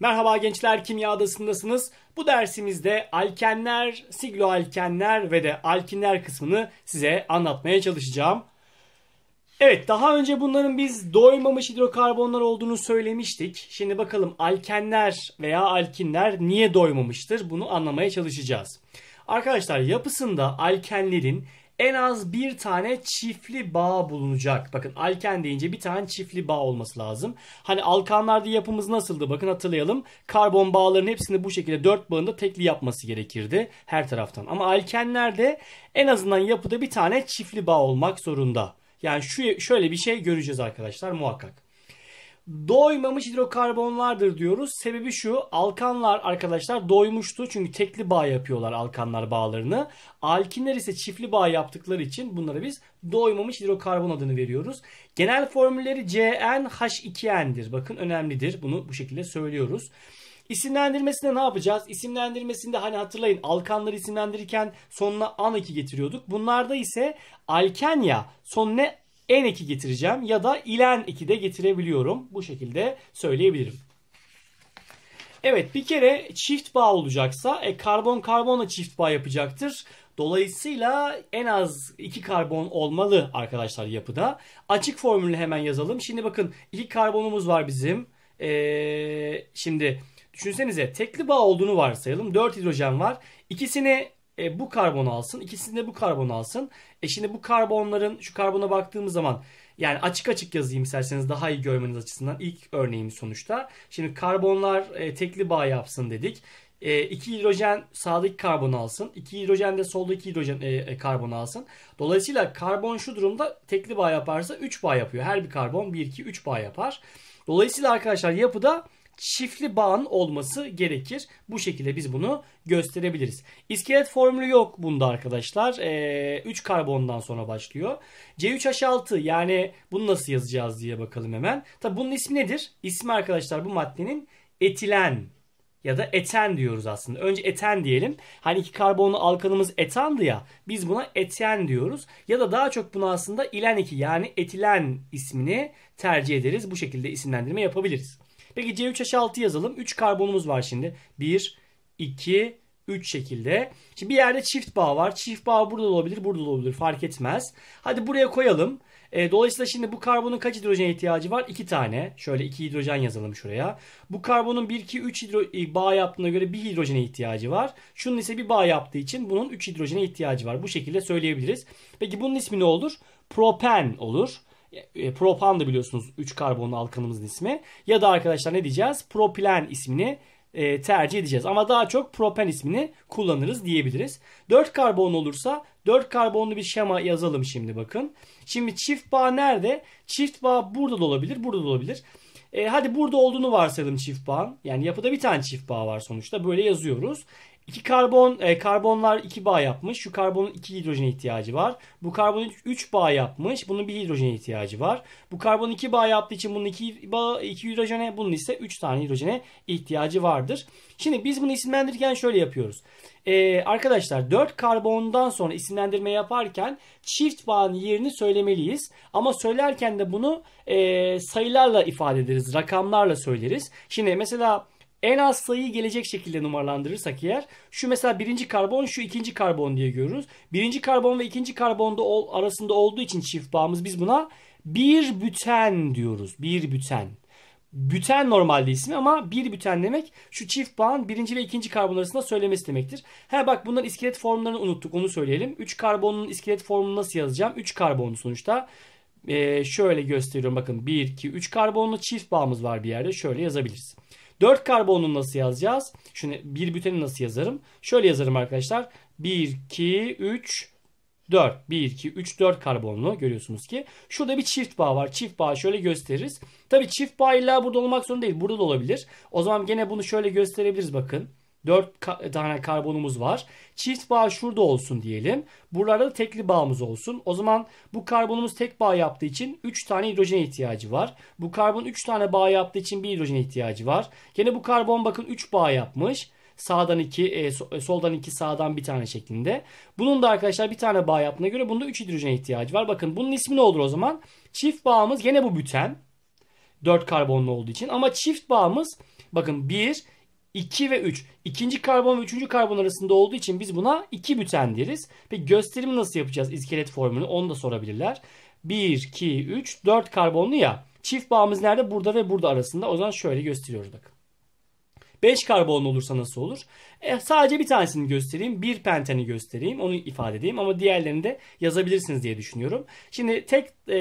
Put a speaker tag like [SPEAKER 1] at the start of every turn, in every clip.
[SPEAKER 1] Merhaba gençler kimya adasındasınız. Bu dersimizde alkenler, alkenler ve de alkinler kısmını size anlatmaya çalışacağım. Evet daha önce bunların biz doymamış hidrokarbonlar olduğunu söylemiştik. Şimdi bakalım alkenler veya alkinler niye doymamıştır bunu anlamaya çalışacağız. Arkadaşlar yapısında alkenlerin en az bir tane çiftli bağ bulunacak. Bakın alken deyince bir tane çiftli bağ olması lazım. Hani alkanlarda yapımız nasıldı? Bakın hatırlayalım. Karbon bağların hepsini bu şekilde dört bağında tekli yapması gerekirdi her taraftan. Ama alkenlerde en azından yapıda bir tane çiftli bağ olmak zorunda. Yani şu şöyle bir şey göreceğiz arkadaşlar muhakkak doymamış hidrokarbonlardır diyoruz. Sebebi şu alkanlar arkadaşlar doymuştu çünkü tekli bağ yapıyorlar alkanlar bağlarını. Alkinler ise çiftli bağ yaptıkları için bunlara biz doymamış hidrokarbon adını veriyoruz. Genel formülleri CnH2n'dir. Bakın önemlidir. Bunu bu şekilde söylüyoruz. İsimlendirmesinde ne yapacağız? İsimlendirmesinde hani hatırlayın alkanları isimlendirirken sonuna an 2 getiriyorduk. Bunlarda ise alken ya son ne? en eki getireceğim ya da ilen eki de getirebiliyorum. Bu şekilde söyleyebilirim. Evet bir kere çift bağ olacaksa e, karbon karbonla çift bağ yapacaktır. Dolayısıyla en az 2 karbon olmalı arkadaşlar yapıda. Açık formülünü hemen yazalım. Şimdi bakın 2 karbonumuz var bizim. Ee, şimdi düşünsenize tekli bağ olduğunu varsayalım. 4 hidrojen var. İkisini e, bu karbon alsın. İkisinde bu karbon alsın. E şimdi bu karbonların şu karbona baktığımız zaman yani açık açık yazayım isterseniz daha iyi görmeniz açısından ilk örneğim sonuçta. Şimdi karbonlar e, tekli bağ yapsın dedik. 2 e, hidrojen sağdaki karbon alsın. iki hidrojen de soldaki hidrojen e, e, karbon alsın. Dolayısıyla karbon şu durumda tekli bağ yaparsa 3 bağ yapıyor. Her bir karbon 1 2 3 bağ yapar. Dolayısıyla arkadaşlar yapıda çiftli bağın olması gerekir. Bu şekilde biz bunu gösterebiliriz. İskelet formülü yok bunda arkadaşlar. Ee, 3 karbondan sonra başlıyor. C3H6 yani bunu nasıl yazacağız diye bakalım hemen. Tabi bunun ismi nedir? İsmi arkadaşlar bu maddenin etilen ya da eten diyoruz aslında. Önce eten diyelim. Hani iki karbonlu alkanımız etandı ya. Biz buna eten diyoruz. Ya da daha çok buna aslında ilen 2 yani etilen ismini tercih ederiz. Bu şekilde isimlendirme yapabiliriz. Peki C3H6 yazalım. 3 karbonumuz var şimdi. 1, 2, 3 şekilde. Şimdi bir yerde çift bağ var. Çift bağ burada olabilir, burada olabilir. Fark etmez. Hadi buraya koyalım. E, dolayısıyla şimdi bu karbonun kaç hidrojen ihtiyacı var? 2 tane. Şöyle 2 hidrojen yazalım şuraya. Bu karbonun 1 2 3 hidro e, bağ yaptığına göre 1 hidrojene ihtiyacı var. Şunun ise bir bağ yaptığı için bunun 3 hidrojene ihtiyacı var. Bu şekilde söyleyebiliriz. Peki bunun ismi ne olur? Propen olur. E, propan da biliyorsunuz 3 karbonlu alkanımızın ismi. Ya da arkadaşlar ne diyeceğiz? Propilen ismini e, tercih edeceğiz. Ama daha çok propen ismini kullanırız diyebiliriz. 4 karbon olursa 4 karbonlu bir şema yazalım şimdi bakın. Şimdi çift bağ nerede? Çift bağ burada da olabilir, burada da olabilir. E, hadi burada olduğunu varsayalım çift bağın. Yani yapıda bir tane çift bağ var sonuçta. Böyle yazıyoruz. İki karbon, e, karbonlar iki bağ yapmış. Şu karbonun iki hidrojene ihtiyacı var. Bu karbon üç bağ yapmış. Bunun bir hidrojene ihtiyacı var. Bu karbon iki bağ yaptığı için bunun iki bağ, iki hidrojene, bunun ise üç tane hidrojene ihtiyacı vardır. Şimdi biz bunu isimlendirirken şöyle yapıyoruz. Ee, arkadaşlar dört karbondan sonra isimlendirme yaparken çift bağın yerini söylemeliyiz. Ama söylerken de bunu e, sayılarla ifade ederiz. Rakamlarla söyleriz. Şimdi mesela en az sayıyı gelecek şekilde numaralandırırsak eğer şu mesela birinci karbon şu ikinci karbon diye görürüz. Birinci karbon ve ikinci karbonda ol, arasında olduğu için çift bağımız biz buna bir büten diyoruz. Bir büten. Büten normalde ismi ama bir büten demek şu çift bağın birinci ve ikinci karbon arasında söylemesi demektir. Ha bak bunların iskelet formlarını unuttuk onu söyleyelim. 3 karbonun iskelet formunu nasıl yazacağım? 3 karbon sonuçta. Ee, şöyle gösteriyorum bakın 1, 2, 3 karbonlu çift bağımız var bir yerde şöyle yazabiliriz. 4 karbonunu nasıl yazacağız? Şimdi bir buteni nasıl yazarım? Şöyle yazarım arkadaşlar. 1, 2, 3, 4. 1, 2, 3, 4 karbonlu görüyorsunuz ki. Şurada bir çift bağ var. Çift bağ şöyle gösteririz. Tabii çift bağ illa burada olmak zorunda değil. Burada da olabilir. O zaman gene bunu şöyle gösterebiliriz bakın. 4 tane karbonumuz var. Çift bağ şurada olsun diyelim. Buralarda da tekli bağımız olsun. O zaman bu karbonumuz tek bağ yaptığı için 3 tane hidrojene ihtiyacı var. Bu karbon 3 tane bağ yaptığı için bir hidrojene ihtiyacı var. Gene bu karbon bakın 3 bağ yapmış sağdan 2, e, e, soldan 2, sağdan bir tane şeklinde. Bunun da arkadaşlar bir tane bağ yaptığına göre bunda 3 hidrojen ihtiyacı var. Bakın bunun ismi ne olur o zaman? Çift bağımız gene bu büten. 4 karbonlu olduğu için ama çift bağımız bakın 1, 2 ve 3. İkinci karbon ve üçüncü karbon arasında olduğu için biz buna 2 büten deriz. Peki gösterimi nasıl yapacağız iskelet formülü onu da sorabilirler. 1, 2, 3, 4 karbonlu ya. Çift bağımız nerede? Burada ve burada arasında. O zaman şöyle gösteriyoruz bakın. 5 karbon olursa nasıl olur? E, sadece bir tanesini göstereyim. Bir penteni göstereyim. Onu ifade edeyim. Ama diğerlerini de yazabilirsiniz diye düşünüyorum. Şimdi tek e,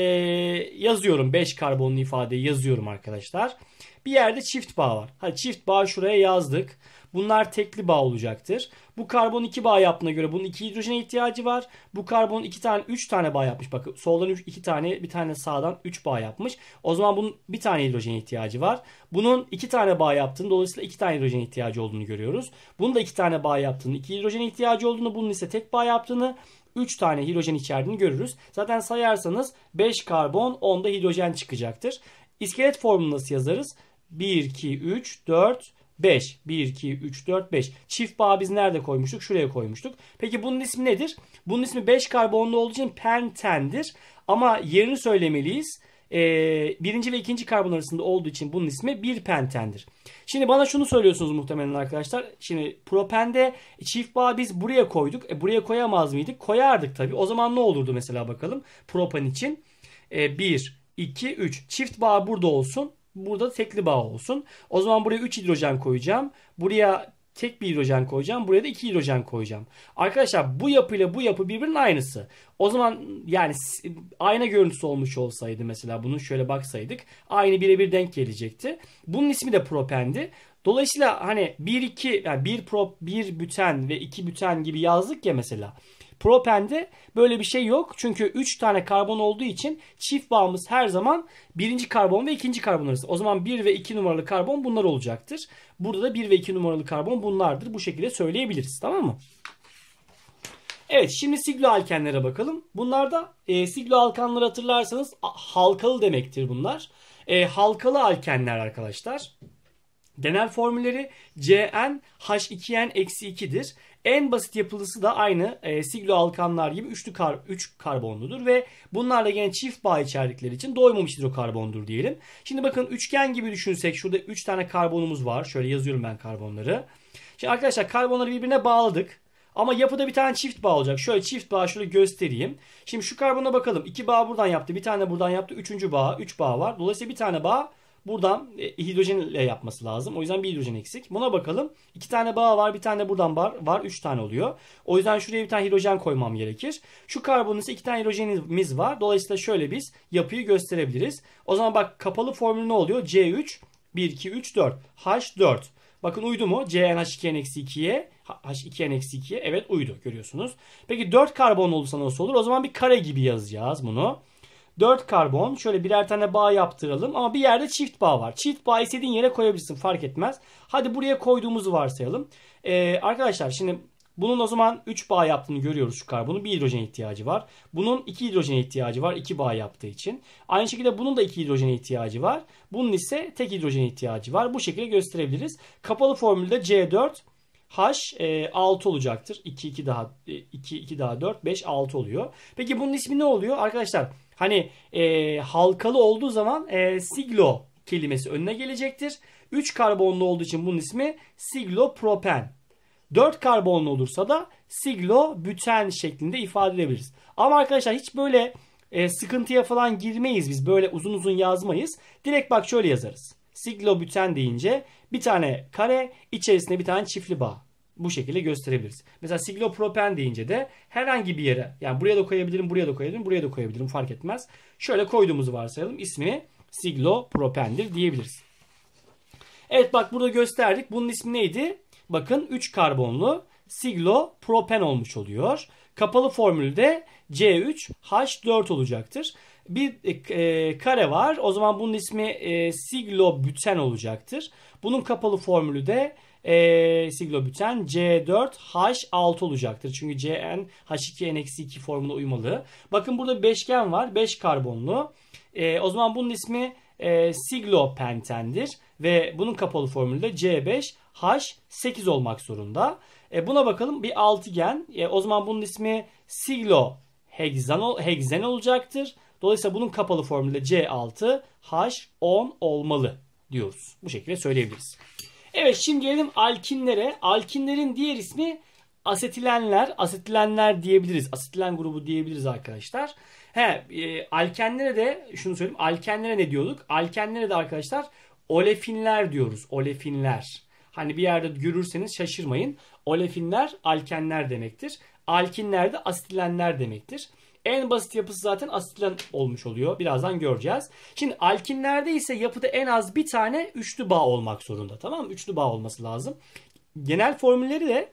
[SPEAKER 1] yazıyorum. 5 karbonlu ifadeyi yazıyorum arkadaşlar. Bir yerde çift bağ var. Hadi çift bağ şuraya yazdık. Bunlar tekli bağ olacaktır. Bu karbon 2 bağ yaptığına göre bunun 2 hidrojene ihtiyacı var. Bu karbon 2 tane 3 tane bağ yapmış. Bakın soldan 3 2 tane bir tane sağdan 3 bağ yapmış. O zaman bunun bir tane hidrojene ihtiyacı var. Bunun 2 tane bağ yaptığını dolayısıyla 2 tane hidrojene ihtiyacı olduğunu görüyoruz. Bunun da 2 tane bağ yaptığını, 2 hidrojene ihtiyacı olduğunu, bunun ise tek bağ yaptığını 3 tane hidrojen içerdiğini görürüz. Zaten sayarsanız 5 karbon 10 da hidrojen çıkacaktır. İskelet formunu nasıl yazarız? 1, 2, 3, 4, 5. 1, 2, 3, 4, 5. Çift bağ biz nerede koymuştuk? Şuraya koymuştuk. Peki bunun ismi nedir? Bunun ismi 5 karbonlu olduğu için pentendir. Ama yerini söylemeliyiz. Ee, birinci ve ikinci karbon arasında olduğu için bunun ismi bir pentendir. Şimdi bana şunu söylüyorsunuz muhtemelen arkadaşlar. Şimdi propende çift bağ biz buraya koyduk. E, buraya koyamaz mıydık? Koyardık tabii. O zaman ne olurdu mesela bakalım propan için? 1, 2, 3. Çift bağ burada olsun. Burada tekli bağ olsun. O zaman buraya 3 hidrojen koyacağım. Buraya tek bir hidrojen koyacağım. Buraya da iki hidrojen koyacağım. Arkadaşlar bu yapıyla bu yapı birbirinin aynısı. O zaman yani ayna görüntüsü olmuş olsaydı mesela bunu şöyle baksaydık aynı birebir denk gelecekti. Bunun ismi de propendi. Dolayısıyla hani 1 2 yani 1 prop 1 büten ve 2 büten gibi yazdık ya mesela. Propende böyle bir şey yok. Çünkü 3 tane karbon olduğu için çift bağımız her zaman birinci karbon ve ikinci karbon arasında. O zaman 1 ve 2 numaralı karbon bunlar olacaktır. Burada da 1 ve 2 numaralı karbon bunlardır. Bu şekilde söyleyebiliriz. Tamam mı? Evet şimdi siglo alkenlere bakalım. Bunlarda e, siglo alkanları hatırlarsanız halkalı demektir bunlar. E, halkalı alkenler arkadaşlar. Genel formülleri Cn H2n eksi 2'dir. En basit yapılısı da aynı e, siglo alkanlar gibi üçlü kar, üç karbonludur ve bunlarla gene çift bağ içerdikleri için doymamış hidrokarbondur diyelim. Şimdi bakın üçgen gibi düşünsek şurada 3 tane karbonumuz var. Şöyle yazıyorum ben karbonları. Şimdi arkadaşlar karbonları birbirine bağladık. Ama yapıda bir tane çift bağ olacak. Şöyle çift bağ şöyle göstereyim. Şimdi şu karbona bakalım. 2 bağ buradan yaptı. Bir tane buradan yaptı. Üçüncü bağ. 3 üç bağ var. Dolayısıyla bir tane bağ Burada e, hidrojen ile yapması lazım. O yüzden bir hidrojen eksik. Buna bakalım. İki tane bağ var. Bir tane buradan var. var. Üç tane oluyor. O yüzden şuraya bir tane hidrojen koymam gerekir. Şu karbonun ise iki tane hidrojenimiz var. Dolayısıyla şöyle biz yapıyı gösterebiliriz. O zaman bak kapalı formül ne oluyor? C3 1, 2, 3, 4. H4. Bakın uydu mu? CnH2n-2'ye H2n-2'ye evet uydu görüyorsunuz. Peki 4 karbon olursa nasıl olur? O zaman bir kare gibi yazacağız bunu. 4 karbon şöyle birer tane bağ yaptıralım ama bir yerde çift bağ var. Çift bağ istediğin yere koyabilirsin fark etmez. Hadi buraya koyduğumuzu varsayalım. Ee, arkadaşlar şimdi bunun o zaman 3 bağ yaptığını görüyoruz şu karbonun. Bir hidrojen ihtiyacı var. Bunun 2 hidrojen ihtiyacı var 2 bağ yaptığı için. Aynı şekilde bunun da 2 hidrojen ihtiyacı var. Bunun ise tek hidrojen ihtiyacı var. Bu şekilde gösterebiliriz. Kapalı formülde C4 H e, 6 olacaktır. 2 2 daha 2 e, 2 daha 4 5 6 oluyor. Peki bunun ismi ne oluyor? Arkadaşlar Hani e, halkalı olduğu zaman e, siglo kelimesi önüne gelecektir. 3 karbonlu olduğu için bunun ismi siglopropen. 4 karbonlu olursa da siglobüten şeklinde ifade edebiliriz. Ama arkadaşlar hiç böyle e, sıkıntıya falan girmeyiz biz. Böyle uzun uzun yazmayız. Direkt bak şöyle yazarız. Siglobüten deyince bir tane kare içerisinde bir tane çiftli bağ bu şekilde gösterebiliriz. Mesela siglopropen deyince de herhangi bir yere yani buraya da koyabilirim, buraya da koyabilirim, buraya da koyabilirim fark etmez. Şöyle koyduğumuzu varsayalım. İsmi siglopropendir diyebiliriz. Evet bak burada gösterdik. Bunun ismi neydi? Bakın 3 karbonlu siglopropen olmuş oluyor. Kapalı formülde C3H4 olacaktır. Bir e, e, kare var. O zaman bunun ismi e, siglobüten olacaktır. Bunun kapalı formülü de e, siglobüten C4H6 olacaktır. Çünkü CN H2N-2 formuna uymalı. Bakın burada beşgen var. 5 karbonlu. E, o zaman bunun ismi e, siglopentendir ve bunun kapalı formülü de C5H8 olmak zorunda. E, buna bakalım bir altıgen. E, o zaman bunun ismi sigloheksan heksen olacaktır. Dolayısıyla bunun kapalı formülü de C6H10 olmalı diyoruz. Bu şekilde söyleyebiliriz. Evet şimdi gelelim alkinlere. Alkinlerin diğer ismi asetilenler. Asetilenler diyebiliriz. Asetilen grubu diyebiliriz arkadaşlar. He, e, alkenlere de şunu söyleyeyim. Alkenlere ne diyorduk? Alkenlere de arkadaşlar olefinler diyoruz. Olefinler. Hani bir yerde görürseniz şaşırmayın. Olefinler alkenler demektir. Alkinler de asetilenler demektir. En basit yapısı zaten asitlen olmuş oluyor. Birazdan göreceğiz. Şimdi alkinlerde ise yapıda en az bir tane üçlü bağ olmak zorunda. Tamam mı? Üçlü bağ olması lazım. Genel formülleri de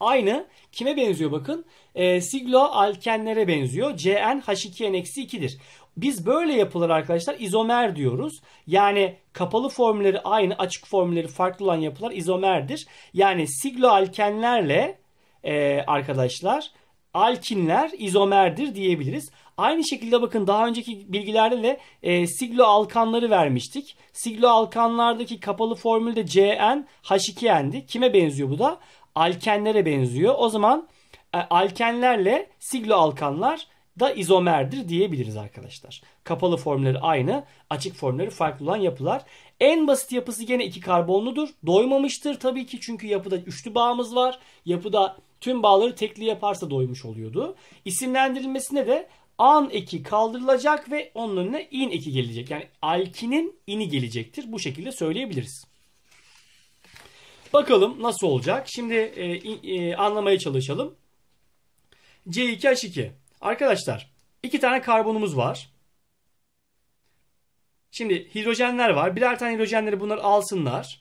[SPEAKER 1] aynı. Kime benziyor bakın? E, ee, siglo alkenlere benziyor. CnH2n-2'dir. Biz böyle yapılır arkadaşlar izomer diyoruz. Yani kapalı formülleri aynı, açık formülleri farklı olan yapılar izomerdir. Yani siglo alkenlerle e, arkadaşlar alkinler izomerdir diyebiliriz. Aynı şekilde bakın daha önceki bilgilerde de e, siglo alkanları vermiştik. Siglo alkanlardaki kapalı formülde Cn H2n'di. Kime benziyor bu da? Alkenlere benziyor. O zaman e, alkenlerle siglo alkanlar da izomerdir diyebiliriz arkadaşlar. Kapalı formları aynı, açık formları farklı olan yapılar. En basit yapısı gene iki karbonludur. Doymamıştır tabii ki çünkü yapıda üçlü bağımız var. Yapıda tüm bağları tekli yaparsa doymuş oluyordu. İsimlendirilmesine de an eki kaldırılacak ve onun önüne in eki gelecek. Yani alkinin ini gelecektir. Bu şekilde söyleyebiliriz. Bakalım nasıl olacak. Şimdi e, e, anlamaya çalışalım. C2H2 Arkadaşlar iki tane karbonumuz var. Şimdi hidrojenler var. Birer tane hidrojenleri bunlar alsınlar.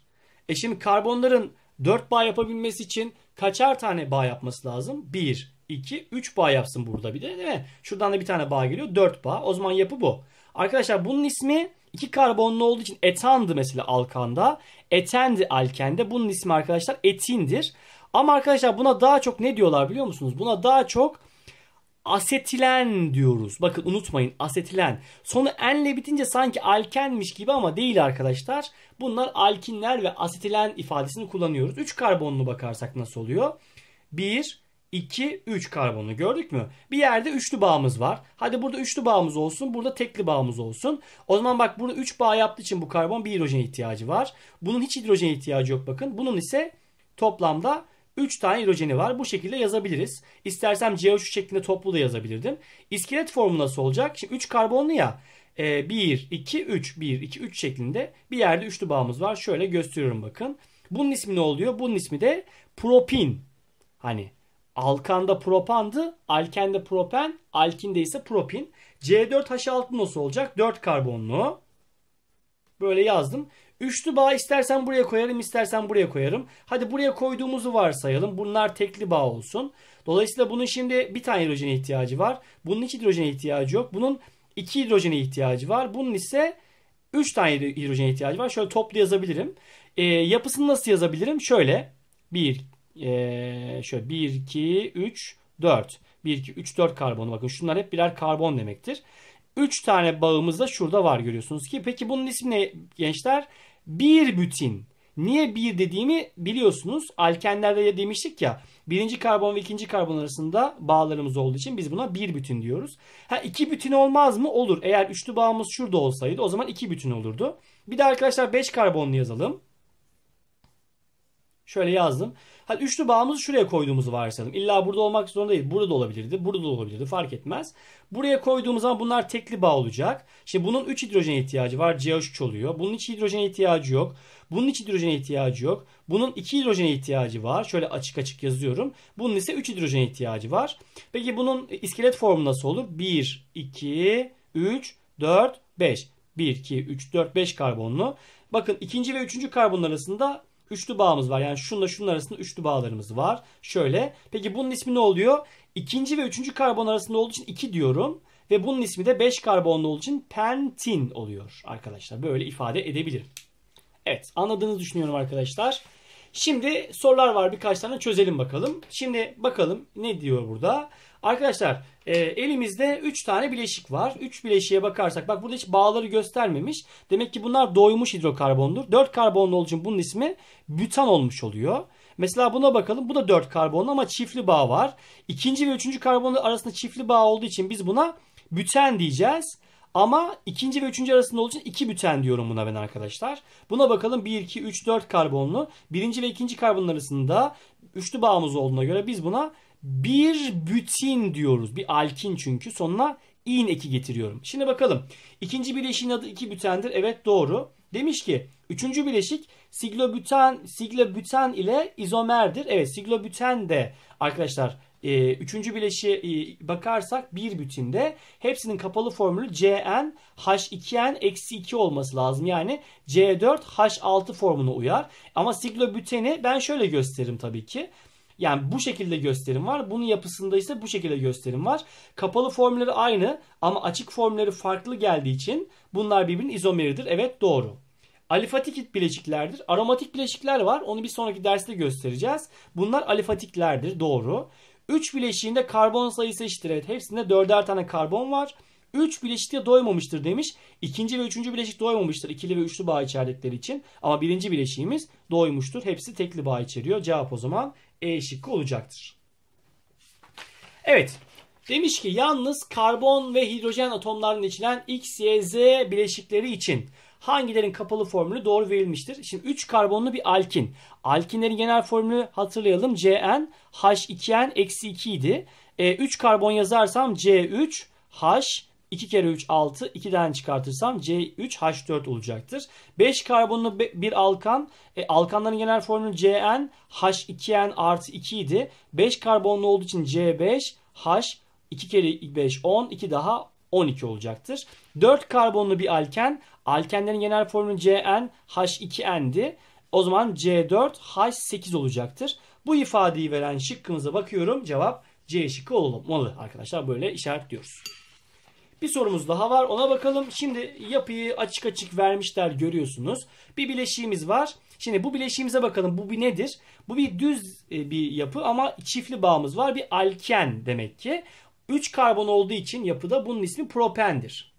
[SPEAKER 1] E şimdi karbonların 4 bağ yapabilmesi için kaçar tane bağ yapması lazım? 1, 2, 3 bağ yapsın burada bir de değil mi? Şuradan da bir tane bağ geliyor. 4 bağ. O zaman yapı bu. Arkadaşlar bunun ismi iki karbonlu olduğu için etandı mesela alkanda. Etendi alkende. Bunun ismi arkadaşlar etindir. Ama arkadaşlar buna daha çok ne diyorlar biliyor musunuz? Buna daha çok asetilen diyoruz. Bakın unutmayın asetilen. Sonu enle bitince sanki alkenmiş gibi ama değil arkadaşlar. Bunlar alkinler ve asetilen ifadesini kullanıyoruz. 3 karbonlu bakarsak nasıl oluyor? 1, 2, 3 karbonlu gördük mü? Bir yerde üçlü bağımız var. Hadi burada üçlü bağımız olsun. Burada tekli bağımız olsun. O zaman bak burada 3 bağ yaptığı için bu karbon bir hidrojen ihtiyacı var. Bunun hiç hidrojen ihtiyacı yok bakın. Bunun ise toplamda 3 tane hidrojeni var. Bu şekilde yazabiliriz. İstersem CO3 şeklinde toplu da yazabilirdim. İskelet formu nasıl olacak? Şimdi 3 karbonlu ya. E, 1, 2, 3, 1, 2, 3 şeklinde bir yerde üçlü bağımız var. Şöyle gösteriyorum bakın. Bunun ismi ne oluyor? Bunun ismi de propin. Hani alkanda propandı, alkende propen, alkinde ise propin. C4H6 nasıl olacak? 4 karbonlu. Böyle yazdım. Üçlü bağ istersen buraya koyarım istersen buraya koyarım. Hadi buraya koyduğumuzu varsayalım. Bunlar tekli bağ olsun. Dolayısıyla bunun şimdi bir tane hidrojene ihtiyacı var. Bunun iki hidrojene ihtiyacı yok. Bunun iki hidrojene ihtiyacı var. Bunun ise üç tane hidrojene ihtiyacı var. Şöyle toplu yazabilirim. E, yapısını nasıl yazabilirim? Şöyle 1 e, ee, şöyle 1 2 3 4 1 2 3 4 karbon. Bakın şunlar hep birer karbon demektir. 3 tane bağımız da şurada var görüyorsunuz ki. Peki bunun ismi ne gençler? bir bütün. Niye bir dediğimi biliyorsunuz. Alkenlerde de demiştik ya birinci karbon ve ikinci karbon arasında bağlarımız olduğu için biz buna bir bütün diyoruz. Ha iki bütün olmaz mı? Olur. Eğer üçlü bağımız şurada olsaydı o zaman iki bütün olurdu. Bir de arkadaşlar 5 karbonlu yazalım. Şöyle yazdım. Hadi üçlü bağımızı şuraya koyduğumuzu varsayalım. İlla burada olmak zorunda değil. Burada da olabilirdi. Burada da olabilirdi. Fark etmez. Buraya koyduğumuz zaman bunlar tekli bağ olacak. Şimdi bunun 3 hidrojen ihtiyacı var. CH3 oluyor. Bunun 2 hidrojen ihtiyacı yok. Bunun 2 hidrojen ihtiyacı yok. Bunun 2 hidrojen ihtiyacı var. Şöyle açık açık yazıyorum. Bunun ise 3 hidrojen ihtiyacı var. Peki bunun iskelet formu nasıl olur? 1, 2, 3, 4, 5. 1, 2, 3, 4, 5 karbonlu. Bakın ikinci ve üçüncü karbon arasında üçlü bağımız var. Yani şunla şunun arasında üçlü bağlarımız var. Şöyle. Peki bunun ismi ne oluyor? İkinci ve üçüncü karbon arasında olduğu için iki diyorum. Ve bunun ismi de 5 karbonlu olduğu için pentin oluyor arkadaşlar. Böyle ifade edebilirim. Evet anladığınızı düşünüyorum arkadaşlar. Şimdi sorular var birkaç tane çözelim bakalım. Şimdi bakalım ne diyor burada? Arkadaşlar e, elimizde 3 tane bileşik var. 3 bileşiğe bakarsak bak burada hiç bağları göstermemiş. Demek ki bunlar doymuş hidrokarbondur. 4 karbonlu olduğu için bunun ismi bütan olmuş oluyor. Mesela buna bakalım. Bu da 4 karbonlu ama çiftli bağ var. İkinci ve üçüncü karbonlu arasında çiftli bağ olduğu için biz buna büten diyeceğiz. Ama ikinci ve üçüncü arasında olduğu için iki büten diyorum buna ben arkadaşlar. Buna bakalım 1, 2, 3, 4 karbonlu. Birinci ve ikinci karbonun arasında üçlü bağımız olduğuna göre biz buna bir bütin diyoruz. Bir alkin çünkü. Sonuna in eki getiriyorum. Şimdi bakalım. İkinci bileşiğin adı iki bütendir. Evet doğru. Demiş ki üçüncü bileşik siglobüten, siglobüten ile izomerdir. Evet siglobüten de arkadaşlar e, üçüncü bileşi e, bakarsak bir bütünde hepsinin kapalı formülü Cn 2 n 2 olması lazım. Yani C4 H6 formuna uyar. Ama siglobüteni ben şöyle gösteririm tabii ki. Yani bu şekilde gösterim var. Bunun yapısında ise bu şekilde gösterim var. Kapalı formları aynı ama açık formları farklı geldiği için bunlar birbirinin izomeridir. Evet doğru. Alifatik bileşiklerdir. Aromatik bileşikler var. Onu bir sonraki derste göstereceğiz. Bunlar alifatiklerdir. Doğru. 3 bileşiğinde karbon sayısı eşittir. Evet hepsinde 4'er tane karbon var. 3 de doymamıştır demiş. İkinci ve üçüncü bileşik doymamıştır. İkili ve üçlü bağ içerdikleri için. Ama birinci bileşiğimiz doymuştur. Hepsi tekli bağ içeriyor. Cevap o zaman e şıkkı olacaktır. Evet. Demiş ki yalnız karbon ve hidrojen atomlarının içilen X, Y, Z bileşikleri için hangilerin kapalı formülü doğru verilmiştir? Şimdi 3 karbonlu bir alkin. Alkinlerin genel formülü hatırlayalım. CN H2N-2 idi. E, 3 karbon yazarsam C3 H 2 kere 3 6. 2'den çıkartırsam C3H4 olacaktır. 5 karbonlu bir alkan. E, alkanların genel formülü CN H2N artı 2 idi. 5 karbonlu olduğu için C5 H 2 kere 5 10. 2 daha 12 olacaktır. 4 karbonlu bir alken. Alkenlerin genel formülü CN H2N'di. O zaman C4 H8 olacaktır. Bu ifadeyi veren şıkkımıza bakıyorum. Cevap C şıkkı olmalı arkadaşlar. Böyle işaretliyoruz. Bir sorumuz daha var ona bakalım. Şimdi yapıyı açık açık vermişler görüyorsunuz. Bir bileşiğimiz var. Şimdi bu bileşiğimize bakalım bu bir nedir? Bu bir düz e, bir yapı ama çiftli bağımız var. Bir alken demek ki. 3 karbon olduğu için yapıda bunun ismi propendir.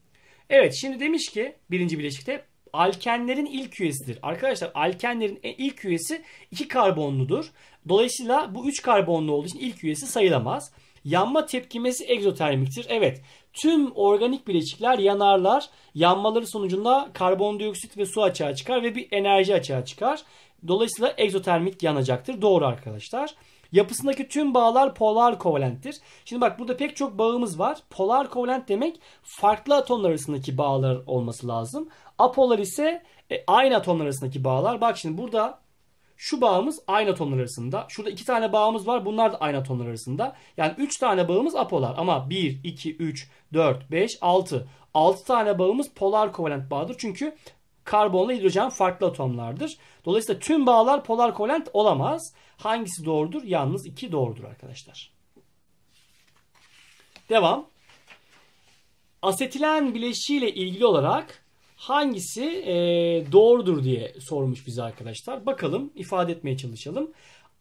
[SPEAKER 1] Evet şimdi demiş ki birinci bileşikte alkenlerin ilk üyesidir. Arkadaşlar alkenlerin e, ilk üyesi 2 karbonludur. Dolayısıyla bu 3 karbonlu olduğu için ilk üyesi sayılamaz. Yanma tepkimesi egzotermiktir. Evet tüm organik bileşikler yanarlar. Yanmaları sonucunda karbondioksit ve su açığa çıkar ve bir enerji açığa çıkar. Dolayısıyla egzotermik yanacaktır. Doğru arkadaşlar. Yapısındaki tüm bağlar polar kovalenttir. Şimdi bak burada pek çok bağımız var. Polar kovalent demek farklı atomlar arasındaki bağlar olması lazım. Apolar ise e, aynı atomlar arasındaki bağlar. Bak şimdi burada şu bağımız aynı atomlar arasında. Şurada iki tane bağımız var. Bunlar da aynı atomlar arasında. Yani üç tane bağımız apolar. Ama 1, 2, 3, 4, 5, 6. 6 tane bağımız polar kovalent bağdır. Çünkü karbonla hidrojen farklı atomlardır. Dolayısıyla tüm bağlar polar kovalent olamaz. Hangisi doğrudur? Yalnız 2 doğrudur arkadaşlar. Devam. Asetilen ile ilgili olarak hangisi e, doğrudur diye sormuş bize arkadaşlar. Bakalım ifade etmeye çalışalım.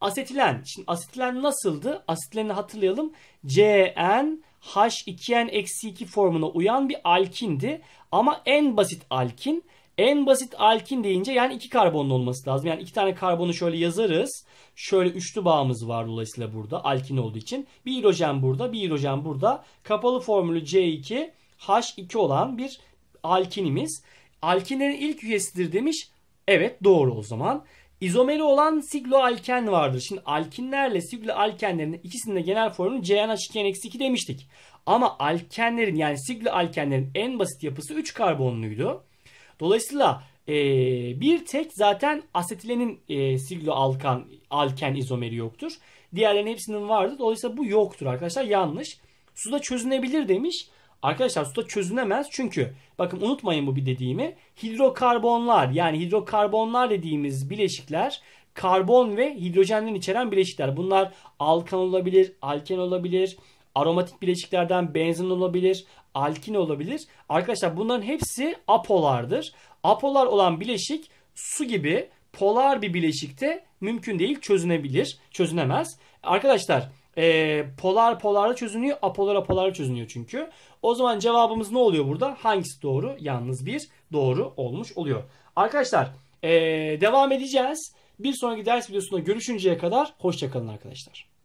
[SPEAKER 1] Asetilen. Şimdi asetilen nasıldı? Asetileni hatırlayalım. CN H2N-2 formuna uyan bir alkindi. Ama en basit alkin. En basit alkin deyince yani iki karbonlu olması lazım. Yani iki tane karbonu şöyle yazarız. Şöyle üçlü bağımız var dolayısıyla burada alkin olduğu için. Bir hidrojen burada, bir hidrojen burada. Kapalı formülü C2H2 olan bir alkinimiz. Alkinlerin ilk üyesidir demiş. Evet doğru o zaman. İzomeri olan sigloalken vardır. Şimdi alkinlerle sigloalkenlerin ikisinin de genel formunu CnH2n-2 demiştik. Ama alkenlerin yani sigloalkenlerin en basit yapısı 3 karbonluydu. Dolayısıyla e, bir tek zaten asetilenin e, sigloalkan alken izomeri yoktur. Diğerlerinin hepsinin vardı. Dolayısıyla bu yoktur arkadaşlar yanlış. Suda çözünebilir demiş. Arkadaşlar suda çözünemez çünkü Bakın unutmayın bu bir dediğimi. Hidrokarbonlar yani hidrokarbonlar dediğimiz bileşikler karbon ve hidrojenden içeren bileşikler. Bunlar alkan olabilir, alken olabilir, aromatik bileşiklerden benzin olabilir, alkin olabilir. Arkadaşlar bunların hepsi apolardır. Apolar olan bileşik su gibi polar bir bileşikte mümkün değil çözünebilir, çözünemez. Arkadaşlar e, polar polarda çözünüyor. Apolar apolar çözünüyor çünkü. O zaman cevabımız ne oluyor burada? Hangisi doğru? Yalnız bir doğru olmuş oluyor. Arkadaşlar e, devam edeceğiz. Bir sonraki ders videosunda görüşünceye kadar hoşçakalın arkadaşlar.